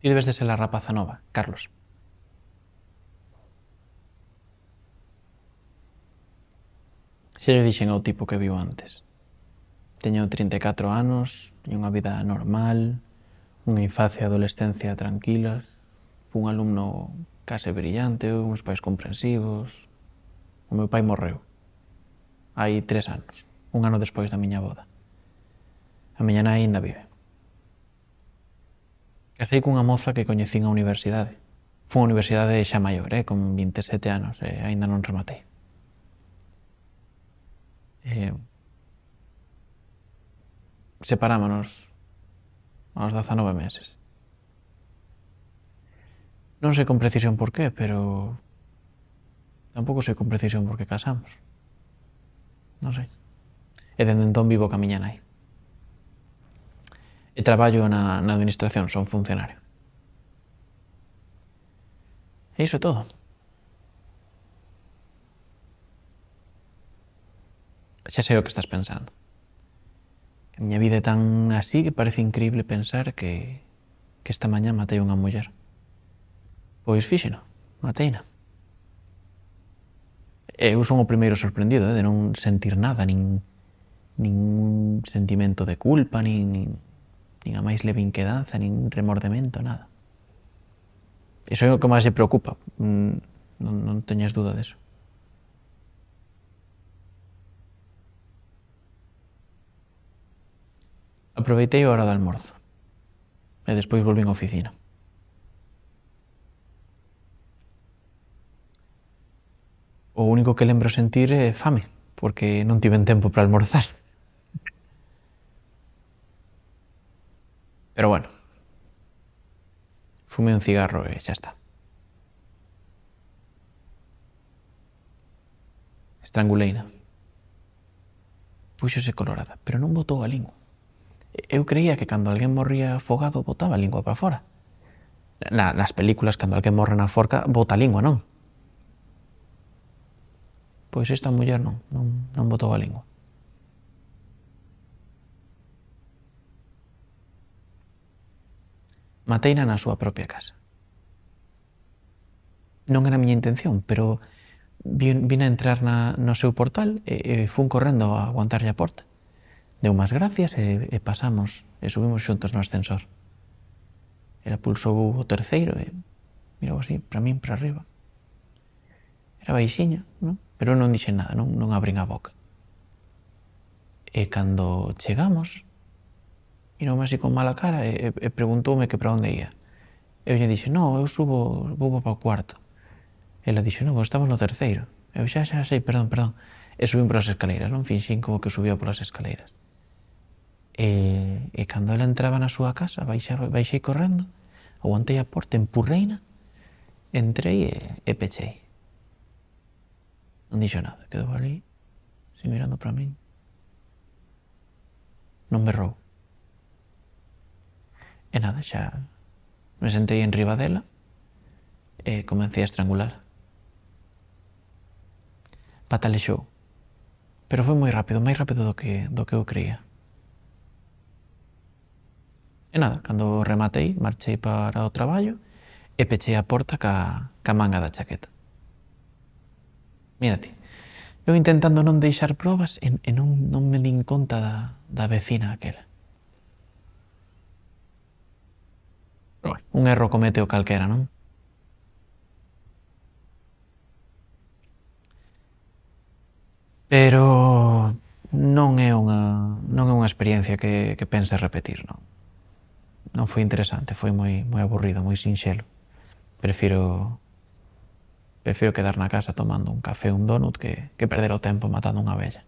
Ti debes de ser a rapaza nova, Carlos. Se lle dixen ao tipo que viu antes. Teño 34 anos teño unha vida normal, unha infancia e adolescencia tranquilas, un alumno case brillante, uns pais comprensivos. O meu pai morreu. Hai tres anos, un ano despois da miña boda. A miña nai ainda vive. Casei cunha moza que coñecín a universidade. Fun a universidade xa maior, eh, con 27 anos, e eh, aínda non rematei. Eh, separámonos aos 19 meses. Non sei con precisión por qué, pero tampouco sei con precisión por que casamos. Non sei. E dende entón vivo ca miña nai traballo na, na administración, son funcionario. E iso é todo. Xa sei o que estás pensando. A miña vida é tan así que parece increíble pensar que, que esta mañá matei unha muller. Pois fíxeno, mateina. Eu son o primeiro sorprendido eh, de non sentir nada, nin, nin un sentimento de culpa, nin, nin nin a máis leve inquedanza, nin remordemento, nada. Iso é o que máis se preocupa, mm, non, non teñas dúda deso. Aproveitei a hora do almorzo e despois volvín á oficina. O único que lembro sentir é fame, porque non tiven tempo para almorzar. Pero bueno, Fume un cigarro y ya está. Estranguleina. Púxose colorada, pero non botou a lingua. Eu creía que cando alguén morría afogado botaba a lingua para fora. Na, nas películas, cando alguén morre na forca, bota a lingua, non? Pois esta muller non, non, non botou a lingua. Mateina na súa propia casa. Non era a miña intención, pero vine a entrar na, no seu portal e, e fun correndo a aguantarlle a porta. Deu máis gracias e, e pasamos e subimos xuntos no ascensor. Ela pulsou o terceiro e mirou así, para min, para arriba. Era baixinha, non? pero non dixen nada, non, non abrin a boca. E cando chegamos, mirou así con mala cara e, eh, e, eh, eh, preguntoume que para onde ía. Eu lle dixe, non, eu subo, vou para o cuarto. Ela dixo, no, estamos no terceiro. Eu xa, xa, sei, perdón, perdón. E subín polas escaleiras, non? Finxín como que subía polas escaleiras. E, e cando ela entraba na súa casa, baixei, baixei correndo, aguantei a porta, empurreina, entrei e, e pechei. Non dixo nada, quedou ali, sin mirando para min. Non berrou. E nada, xa me sentei en riba dela e comecei a estrangular. Patalexou, pero foi moi rápido, máis rápido do que, do que eu creía. E nada, cando rematei, marchei para o traballo e pechei a porta ca, ca manga da chaqueta. Mírate, eu intentando non deixar probas e, e non, non me din conta da, da vecina aquela. Rồi. Un erro comete o calquera, non? Pero non é unha non é unha experiencia que, que pense repetir, non. Non foi interesante, foi moi moi aburrido, moi sinxelo. Prefiro prefiro quedar na casa tomando un café, un donut que, que perder o tempo matando unha abella.